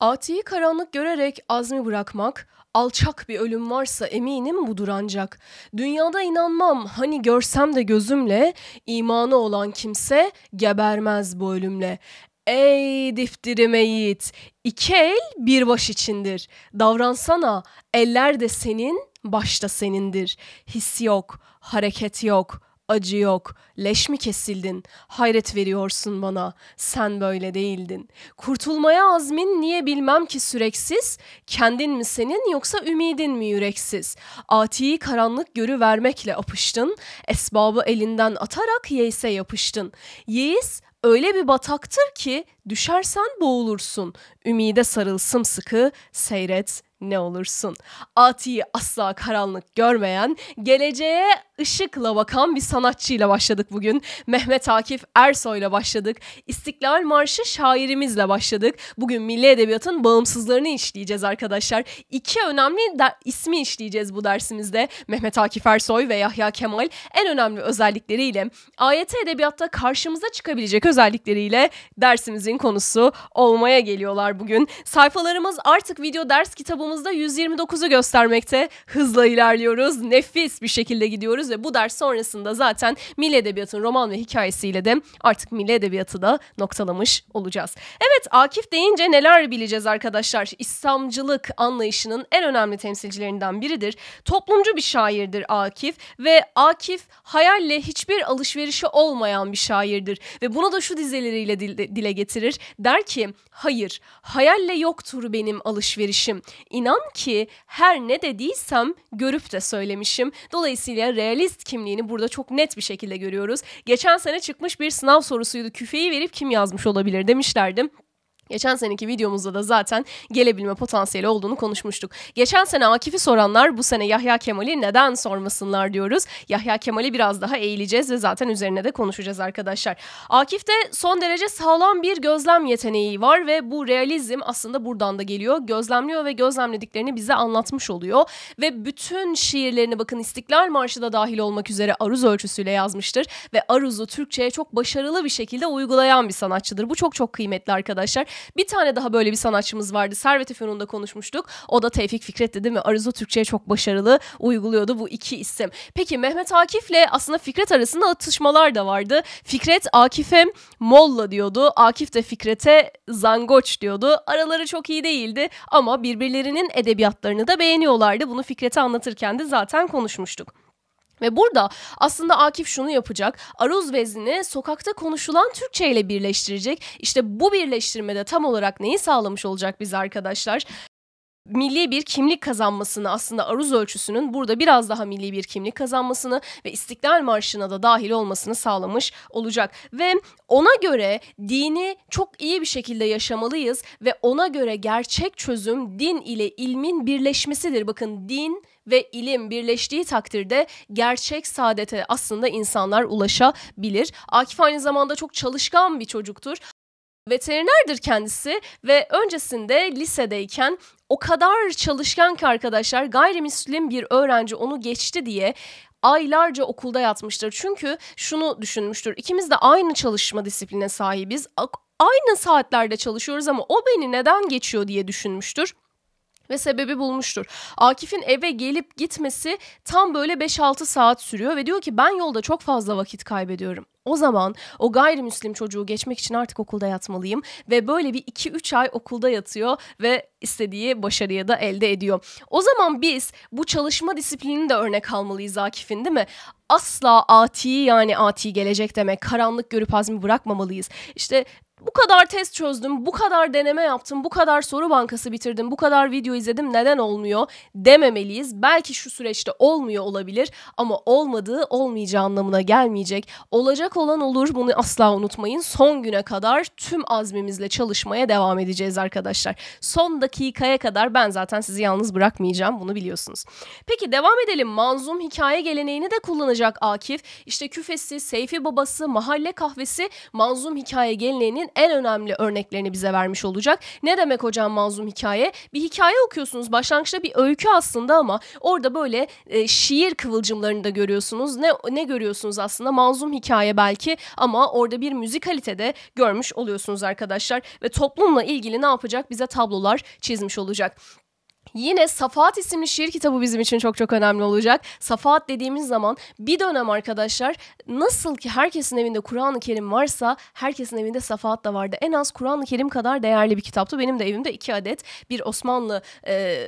Ati'yi karanlık görerek azmi bırakmak, alçak bir ölüm varsa eminim budur ancak. Dünyada inanmam hani görsem de gözümle, imanı olan kimse gebermez bu ölümle. Ey diftirime yiğit, iki el bir baş içindir. Davransana, eller de senin, baş da senindir. His yok, hareket yok, acı yok, leş mi kesildin, hayret veriyorsun bana, sen böyle değildin. Kurtulmaya azmin niye bilmem ki süreksiz, kendin mi senin yoksa ümidin mi yüreksiz? Atiyi karanlık görü vermekle apıştın, esbabı elinden atarak yeise yapıştın. Yeis öyle bir bataktır ki düşersen boğulursun. Ümide sarıl sımsıkı, seyret ne olursun. Ati'yi asla karanlık görmeyen, geleceğe ışıkla bakan bir sanatçıyla başladık bugün. Mehmet Akif Ersoy'la başladık. İstiklal Marşı şairimizle başladık. Bugün Milli Edebiyat'ın bağımsızlarını işleyeceğiz arkadaşlar. İki önemli ismi işleyeceğiz bu dersimizde. Mehmet Akif Ersoy ve Yahya Kemal en önemli özellikleriyle, AYT Edebiyat'ta karşımıza çıkabilecek özellikleriyle dersimizin konusu olmaya geliyorlar bugün. Sayfalarımız artık video ders kitabımız sınavımızda 129'u göstermekte. Hızla ilerliyoruz. Nefis bir şekilde gidiyoruz ve bu ders sonrasında zaten Milli Edebiyat'ın roman ve hikayesiyle de artık Milli Edebiyat'ı da noktalamış olacağız. Evet Akif deyince neler bileceğiz arkadaşlar? İslamcılık anlayışının en önemli temsilcilerinden biridir. Toplumcu bir şairdir Akif ve Akif hayalle hiçbir alışverişi olmayan bir şairdir ve bunu da şu dizeleriyle dile getirir. Der ki hayır hayalle yoktur benim alışverişim. İnan ki her ne dediysem görüp de söylemişim. Dolayısıyla realist kimliğini burada çok net bir şekilde görüyoruz. Geçen sene çıkmış bir sınav sorusuydu. Küfeyi verip kim yazmış olabilir demişlerdim. Geçen seneki videomuzda da zaten gelebilme potansiyeli olduğunu konuşmuştuk. Geçen sene Akif'i soranlar bu sene Yahya Kemal'i neden sormasınlar diyoruz. Yahya Kemal'i biraz daha eğileceğiz ve zaten üzerine de konuşacağız arkadaşlar. Akif'te son derece sağlam bir gözlem yeteneği var ve bu realizm aslında buradan da geliyor. Gözlemliyor ve gözlemlediklerini bize anlatmış oluyor. Ve bütün şiirlerini bakın İstiklal Marşı da dahil olmak üzere aruz ölçüsüyle yazmıştır. Ve aruzu Türkçe'ye çok başarılı bir şekilde uygulayan bir sanatçıdır. Bu çok çok kıymetli arkadaşlar. Bir tane daha böyle bir sanatçımız vardı. Servet Fünun'da konuşmuştuk. O da Tevfik Fikret değil mi? Arzu Türkçe'ye çok başarılı uyguluyordu bu iki isim. Peki Mehmet Akif'le aslında Fikret arasında atışmalar da vardı. Fikret Akif'e Molla diyordu. Akif de Fikret'e Zangoç diyordu. Araları çok iyi değildi ama birbirlerinin edebiyatlarını da beğeniyorlardı. Bunu Fikret'e anlatırken de zaten konuşmuştuk. Ve burada aslında Akif şunu yapacak. Aruz vezini sokakta konuşulan Türkçe ile birleştirecek. İşte bu birleştirmede tam olarak neyi sağlamış olacak biz arkadaşlar? milli bir kimlik kazanmasını aslında aruz ölçüsünün burada biraz daha milli bir kimlik kazanmasını ve İstiklal Marşı'na da dahil olmasını sağlamış olacak. Ve ona göre dini çok iyi bir şekilde yaşamalıyız ve ona göre gerçek çözüm din ile ilmin birleşmesidir. Bakın din ve ilim birleştiği takdirde gerçek saadete aslında insanlar ulaşabilir. Akif aynı zamanda çok çalışkan bir çocuktur. Veterinerdir kendisi ve öncesinde lisedeyken o kadar çalışkan ki arkadaşlar gayrimüslim bir öğrenci onu geçti diye aylarca okulda yatmıştır. Çünkü şunu düşünmüştür. ikimiz de aynı çalışma disipline sahibiz. Aynı saatlerde çalışıyoruz ama o beni neden geçiyor diye düşünmüştür ve sebebi bulmuştur. Akif'in eve gelip gitmesi tam böyle 5-6 saat sürüyor ve diyor ki ben yolda çok fazla vakit kaybediyorum. O zaman o gayrimüslim çocuğu geçmek için artık okulda yatmalıyım ve böyle bir 2-3 ay okulda yatıyor ve istediği başarıya da elde ediyor. O zaman biz bu çalışma disiplinini de örnek almalıyız Akif'in değil mi? asla ati yani ati gelecek demek. Karanlık görüp azmi bırakmamalıyız. İşte bu kadar test çözdüm, bu kadar deneme yaptım, bu kadar soru bankası bitirdim, bu kadar video izledim neden olmuyor dememeliyiz. Belki şu süreçte olmuyor olabilir ama olmadığı olmayacağı anlamına gelmeyecek. Olacak olan olur bunu asla unutmayın. Son güne kadar tüm azmimizle çalışmaya devam edeceğiz arkadaşlar. Son dakikaya kadar ben zaten sizi yalnız bırakmayacağım bunu biliyorsunuz. Peki devam edelim. Manzum hikaye geleneğini de kullanacak Akif. İşte küfesi, Seyfi babası, mahalle kahvesi manzum hikaye geleneğinin en önemli örneklerini bize vermiş olacak. Ne demek hocam manzum hikaye? Bir hikaye okuyorsunuz. Başlangıçta bir öykü aslında ama orada böyle e, şiir kıvılcımlarını da görüyorsunuz. Ne ne görüyorsunuz aslında? Manzum hikaye belki ama orada bir müzikalitede görmüş oluyorsunuz arkadaşlar ve toplumla ilgili ne yapacak? Bize tablolar çizmiş olacak. Yine Safaat isimli şiir kitabı bizim için çok çok önemli olacak. Safaat dediğimiz zaman bir dönem arkadaşlar nasıl ki herkesin evinde Kur'an-ı Kerim varsa herkesin evinde Safaat da vardı. En az Kur'an-ı Kerim kadar değerli bir kitaptı. Benim de evimde iki adet bir Osmanlı e,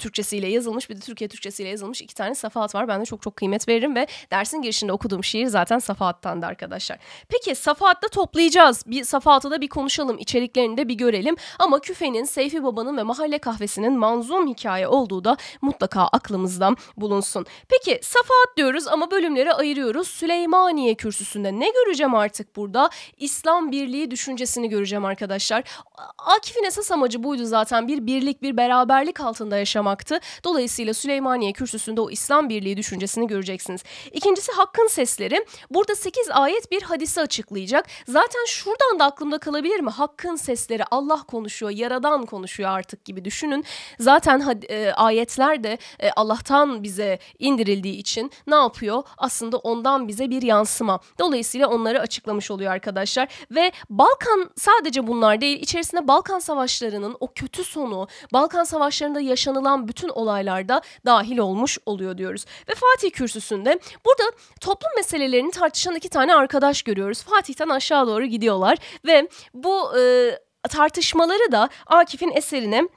Türkçesiyle yazılmış bir de Türkiye Türkçesiyle yazılmış iki tane safahat var. Ben de çok çok kıymet veririm ve dersin girişinde okuduğum şiir zaten safahattandı arkadaşlar. Peki safahatta toplayacağız. Bir safahatı da bir konuşalım. içeriklerini de bir görelim. Ama küfenin, Seyfi Baba'nın ve Mahalle Kahvesi'nin manzum hikaye olduğu da mutlaka aklımızda bulunsun. Peki safahat diyoruz ama bölümlere ayırıyoruz. Süleymaniye kürsüsünde ne göreceğim artık burada? İslam birliği düşüncesini göreceğim arkadaşlar. Akif'in esas amacı buydu zaten. Bir birlik, bir beraberlik altında yaşamak olmaktı. Dolayısıyla Süleymaniye Kürsüsü'nde o İslam Birliği düşüncesini göreceksiniz. İkincisi Hakk'ın sesleri. Burada 8 ayet bir hadisi açıklayacak. Zaten şuradan da aklımda kalabilir mi? Hakk'ın sesleri Allah konuşuyor, Yaradan konuşuyor artık gibi düşünün. Zaten e, ayetler de e, Allah'tan bize indirildiği için ne yapıyor? Aslında ondan bize bir yansıma. Dolayısıyla onları açıklamış oluyor arkadaşlar. Ve Balkan sadece bunlar değil, içerisinde Balkan Savaşları'nın o kötü sonu, Balkan Savaşları'nda yaşanılan olan bütün olaylarda dahil olmuş oluyor diyoruz. Ve Fatih kürsüsünde burada toplum meselelerini tartışan iki tane arkadaş görüyoruz. Fatih'ten aşağı doğru gidiyorlar ve bu e, tartışmaları da Akif'in eserine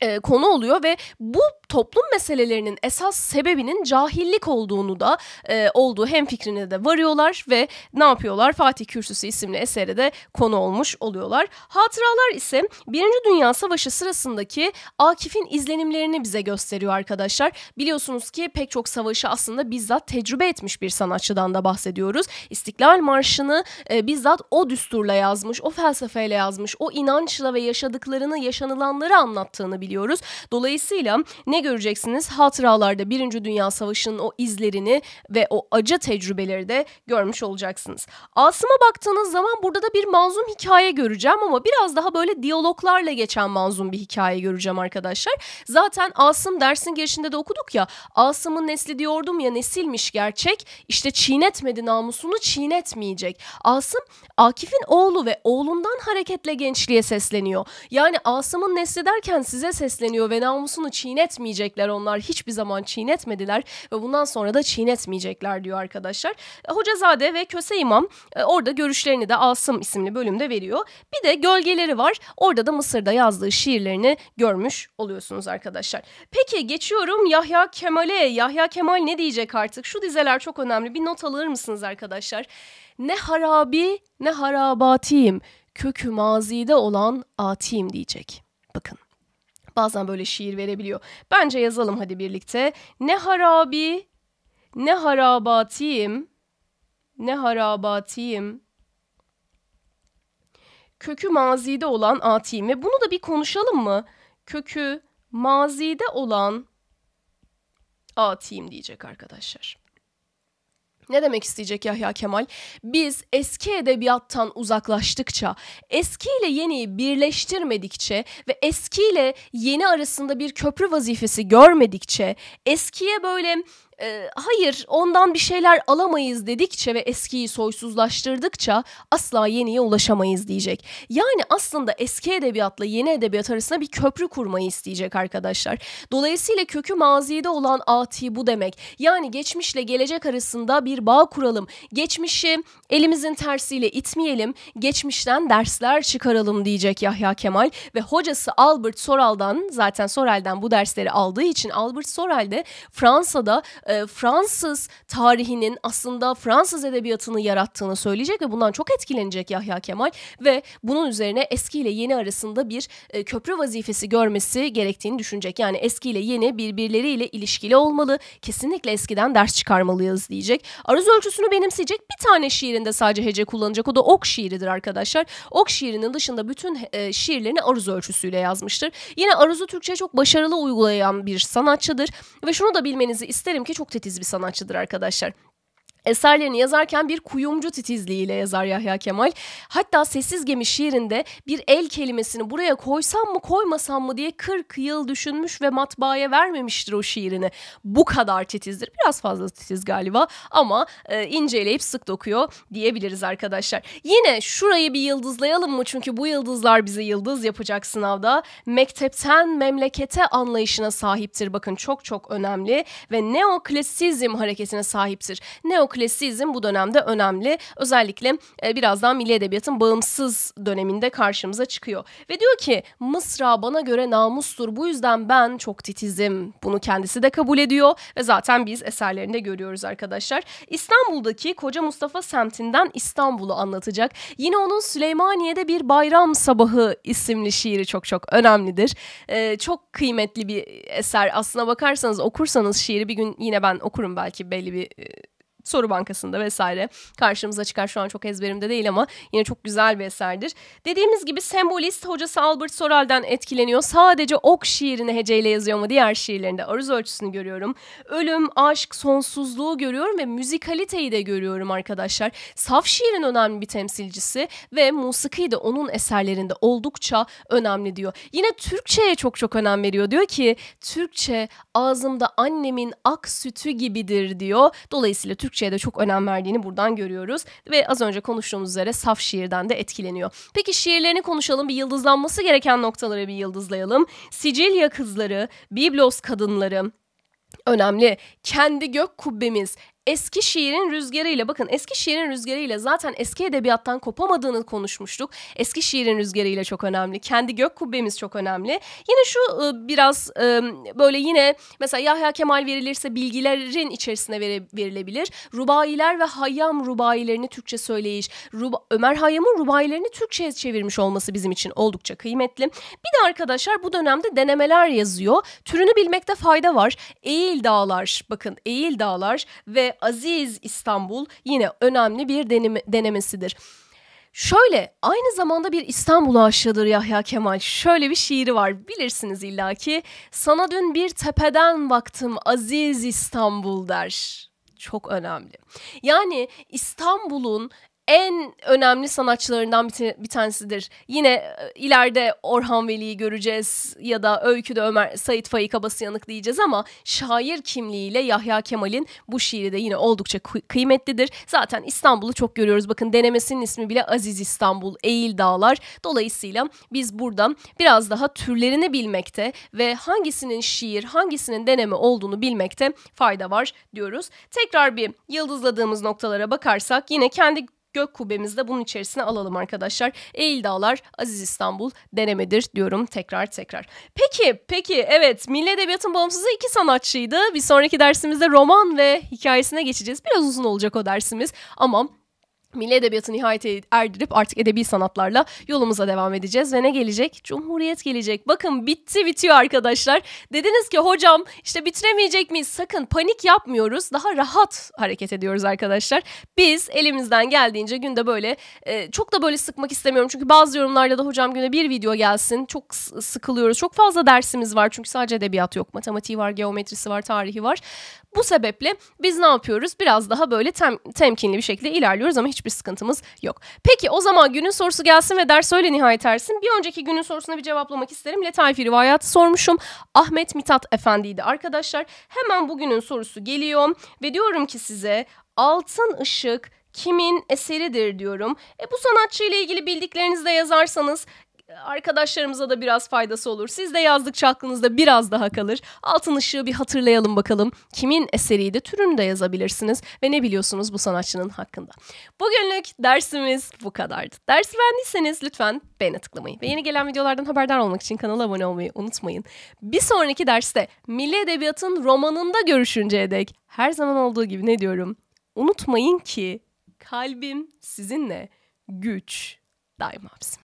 e, konu oluyor ve bu toplum meselelerinin esas sebebinin cahillik olduğunu da e, olduğu hem fikrine de varıyorlar ve ne yapıyorlar? Fatih Kürsüsü isimli esere de konu olmuş oluyorlar. Hatıralar ise Birinci Dünya Savaşı sırasındaki Akif'in izlenimlerini bize gösteriyor arkadaşlar. Biliyorsunuz ki pek çok savaşı aslında bizzat tecrübe etmiş bir sanatçıdan da bahsediyoruz. İstiklal Marşı'nı e, bizzat o düsturla yazmış, o felsefeyle yazmış, o inançla ve yaşadıklarını, yaşanılanları anlattığını biliyoruz. Dolayısıyla ne ne göreceksiniz? Hatıralarda Birinci Dünya Savaşı'nın o izlerini ve o acı tecrübeleri de görmüş olacaksınız. Asım'a baktığınız zaman burada da bir manzum hikaye göreceğim ama biraz daha böyle diyaloglarla geçen manzum bir hikaye göreceğim arkadaşlar. Zaten Asım dersin girişinde de okuduk ya Asım'ın nesli diyordum ya nesilmiş gerçek İşte çiğnetmedi namusunu çiğnetmeyecek. Asım Akif'in oğlu ve oğlundan hareketle gençliğe sesleniyor. Yani Asım'ın nesli derken size sesleniyor ve namusunu çiğnetmeyecek etmeyecekler onlar. Hiçbir zaman çiğnetmediler ve bundan sonra da çiğnetmeyecekler diyor arkadaşlar. E, Hocazade ve Köse İmam e, orada görüşlerini de Asım isimli bölümde veriyor. Bir de gölgeleri var. Orada da Mısır'da yazdığı şiirlerini görmüş oluyorsunuz arkadaşlar. Peki geçiyorum Yahya Kemal'e. Yahya Kemal ne diyecek artık? Şu dizeler çok önemli. Bir not alır mısınız arkadaşlar? Ne harabi ne harabatiyim. Kökü mazide olan atiyim diyecek. Bakın bazen böyle şiir verebiliyor. Bence yazalım hadi birlikte. Ne harabi, ne harabatiyim, ne harabatiyim kökü mazide olan atiyim ve bunu da bir konuşalım mı? Kökü mazide olan atiyim diyecek arkadaşlar. Ne demek isteyecek Yahya Kemal? Biz eski edebiyattan uzaklaştıkça, eskiyle yeniyi birleştirmedikçe ve eskiyle yeni arasında bir köprü vazifesi görmedikçe, eskiye böyle e, hayır ondan bir şeyler alamayız dedikçe ve eskiyi soysuzlaştırdıkça asla yeniye ulaşamayız diyecek. Yani aslında eski edebiyatla yeni edebiyat arasında bir köprü kurmayı isteyecek arkadaşlar. Dolayısıyla kökü mazide olan ati bu demek. Yani geçmişle gelecek arasında bir bağ kuralım. Geçmişi elimizin tersiyle itmeyelim. Geçmişten dersler çıkaralım diyecek Yahya Kemal ve hocası Albert Soral'dan zaten Soraldan bu dersleri aldığı için Albert Soral de Fransa'da e, e, Fransız tarihinin aslında Fransız edebiyatını yarattığını söyleyecek ve bundan çok etkilenecek Yahya Kemal ve bunun üzerine eski ile yeni arasında bir e, köprü vazifesi görmesi gerektiğini düşünecek. Yani eski ile yeni birbirleriyle ilişkili olmalı. Kesinlikle eskiden ders çıkarmalıyız diyecek. Aruz ölçüsünü benimseyecek. Bir tane şiirinde sadece hece kullanacak. O da ok şiiridir arkadaşlar. Ok şiirinin dışında bütün e, şiirlerini aruz ölçüsüyle yazmıştır. Yine aruzu Türkçe çok başarılı uygulayan bir sanatçıdır ve şunu da bilmenizi isterim ki çok titiz bir sanatçıdır arkadaşlar. Eserlerini yazarken bir kuyumcu titizliğiyle yazar Yahya Kemal. Hatta Sessiz Gemi şiirinde bir el kelimesini buraya koysam mı koymasam mı diye 40 yıl düşünmüş ve matbaaya vermemiştir o şiirini. Bu kadar titizdir. Biraz fazla titiz galiba ama e, inceleyip sık dokuyor diyebiliriz arkadaşlar. Yine şurayı bir yıldızlayalım mı? Çünkü bu yıldızlar bize yıldız yapacak sınavda. Mektepten memlekete anlayışına sahiptir. Bakın çok çok önemli ve neoklasizm hareketine sahiptir. Neoklasizm neoklasizm bu dönemde önemli. Özellikle e, birazdan milli edebiyatın bağımsız döneminde karşımıza çıkıyor. Ve diyor ki Mısra bana göre namustur bu yüzden ben çok titizim. Bunu kendisi de kabul ediyor ve zaten biz eserlerinde görüyoruz arkadaşlar. İstanbul'daki Koca Mustafa semtinden İstanbul'u anlatacak. Yine onun Süleymaniye'de bir bayram sabahı isimli şiiri çok çok önemlidir. E, çok kıymetli bir eser aslına bakarsanız okursanız şiiri bir gün yine ben okurum belki belli bir e, soru bankasında vesaire karşımıza çıkar. Şu an çok ezberimde değil ama yine çok güzel bir eserdir. Dediğimiz gibi sembolist hocası Albert Soraldan etkileniyor. Sadece ok şiirini heceyle yazıyor ama diğer şiirlerinde aruz ölçüsünü görüyorum. Ölüm, aşk, sonsuzluğu görüyorum ve müzikaliteyi de görüyorum arkadaşlar. Saf şiirin önemli bir temsilcisi ve musiki de onun eserlerinde oldukça önemli diyor. Yine Türkçe'ye çok çok önem veriyor. Diyor ki Türkçe ağzımda annemin ak sütü gibidir diyor. Dolayısıyla Türk Türkçe'ye de çok önem verdiğini buradan görüyoruz. Ve az önce konuştuğumuz üzere saf şiirden de etkileniyor. Peki şiirlerini konuşalım. Bir yıldızlanması gereken noktaları bir yıldızlayalım. Sicilya kızları, Biblos kadınları, önemli. Kendi gök kubbemiz, eski şiirin rüzgarıyla bakın eski şiirin rüzgarıyla zaten eski edebiyattan kopamadığını konuşmuştuk. Eski şiirin rüzgarıyla çok önemli. Kendi gök kubbemiz çok önemli. Yine şu e, biraz e, böyle yine mesela Yahya Kemal verilirse bilgilerin içerisine verilebilir. Rubailer ve Hayyam rubailerini Türkçe söyleyiş. Ruba, Ömer Hayyam'ın rubailerini Türkçe'ye çevirmiş olması bizim için oldukça kıymetli. Bir de arkadaşlar bu dönemde denemeler yazıyor. Türünü bilmekte fayda var. Eğil Dağlar bakın Eğil Dağlar ve Aziz İstanbul yine önemli bir deneme, denemesidir. Şöyle aynı zamanda bir İstanbul aşığıdır Yahya Kemal. Şöyle bir şiiri var bilirsiniz illaki. Sana dün bir tepeden baktım aziz İstanbul der. Çok önemli. Yani İstanbul'un en önemli sanatçılarından bir, bir tanesidir. Yine e, ileride Orhan Veli'yi göreceğiz ya da öyküde Ömer Sait Faika Basıyanık diyeceğiz ama şair kimliğiyle Yahya Kemal'in bu şiiri de yine oldukça kıymetlidir. Zaten İstanbul'u çok görüyoruz. Bakın denemesinin ismi bile Aziz İstanbul, Eğil Dağlar. Dolayısıyla biz buradan biraz daha türlerini bilmekte ve hangisinin şiir, hangisinin deneme olduğunu bilmekte fayda var diyoruz. Tekrar bir yıldızladığımız noktalara bakarsak yine kendi gök kubbemizi de bunun içerisine alalım arkadaşlar. Eğil dağlar, Aziz İstanbul denemedir diyorum tekrar tekrar. Peki, peki evet Milli Edebiyat'ın bağımsızı iki sanatçıydı. Bir sonraki dersimizde roman ve hikayesine geçeceğiz. Biraz uzun olacak o dersimiz ama Milli edebiyatı nihayete erdirip artık edebi sanatlarla yolumuza devam edeceğiz. Ve ne gelecek? Cumhuriyet gelecek. Bakın bitti bitiyor arkadaşlar. Dediniz ki hocam işte bitiremeyecek miyiz? Sakın panik yapmıyoruz. Daha rahat hareket ediyoruz arkadaşlar. Biz elimizden geldiğince günde böyle e, çok da böyle sıkmak istemiyorum. Çünkü bazı yorumlarda da hocam günde bir video gelsin. Çok sıkılıyoruz. Çok fazla dersimiz var. Çünkü sadece edebiyat yok. Matematiği var, geometrisi var, tarihi var. Bu sebeple biz ne yapıyoruz? Biraz daha böyle tem temkinli bir şekilde ilerliyoruz ama hiç hiçbir sıkıntımız yok. Peki o zaman günün sorusu gelsin ve ders öyle nihayet ersin. Bir önceki günün sorusuna bir cevaplamak isterim. Letaifi rivayatı sormuşum. Ahmet Mitat Efendi'ydi arkadaşlar. Hemen bugünün sorusu geliyor ve diyorum ki size altın ışık kimin eseridir diyorum. E bu sanatçı ile ilgili bildiklerinizi de yazarsanız arkadaşlarımıza da biraz faydası olur. Siz de yazdıkça aklınızda biraz daha kalır. Altın ışığı bir hatırlayalım bakalım. Kimin eseriydi? Türünü de yazabilirsiniz ve ne biliyorsunuz bu sanatçının hakkında. Bugünlük dersimiz bu kadardı. Dersi beğendiyseniz lütfen beğene tıklamayı ve yeni gelen videolardan haberdar olmak için kanala abone olmayı unutmayın. Bir sonraki derste Milli Edebiyat'ın romanında görüşünceye dek her zaman olduğu gibi ne diyorum? Unutmayın ki kalbim sizinle güç daima bizim.